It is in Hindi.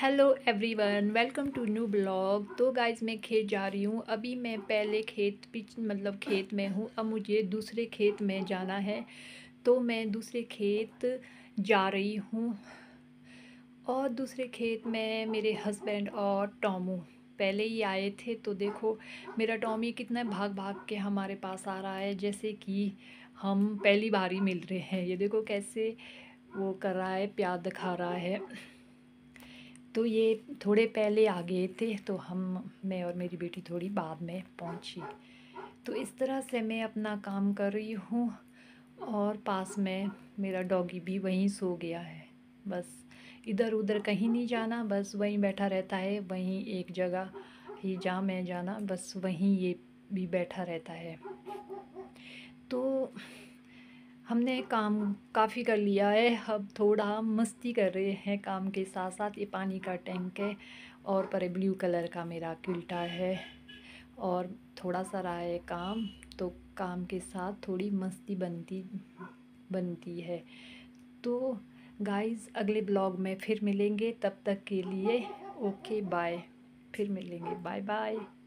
hello everyone welcome to new blog तो गाइज मैं खेत जा रही हूँ अभी मैं पहले खेत पिच मतलब खेत में हूँ अब मुझे दूसरे खेत में जाना है तो मैं दूसरे खेत जा रही हूँ और दूसरे खेत में मेरे हस्बैंड और टॉमू पहले ही आए थे तो देखो मेरा टॉमी कितना भाग भाग के हमारे पास आ रहा है जैसे कि हम पहली बार ही मिल रहे हैं ये देखो कैसे वो कर रहा है प्यार दिखा रहा है तो ये थोड़े पहले आ गए थे तो हम मैं और मेरी बेटी थोड़ी बाद में पहुंची तो इस तरह से मैं अपना काम कर रही हूँ और पास में मेरा डॉगी भी वहीं सो गया है बस इधर उधर कहीं नहीं जाना बस वहीं बैठा रहता है वहीं एक जगह ही जा मैं जाना बस वहीं ये भी बैठा रहता है हमने काम काफ़ी कर लिया है अब थोड़ा मस्ती कर रहे हैं काम के साथ साथ ये पानी का टैंक है और पर ब्लू कलर का मेरा किल्टा है और थोड़ा सा रहा है काम तो काम के साथ थोड़ी मस्ती बनती बनती है तो गाइस अगले ब्लॉग में फिर मिलेंगे तब तक के लिए ओके बाय फिर मिलेंगे बाय बाय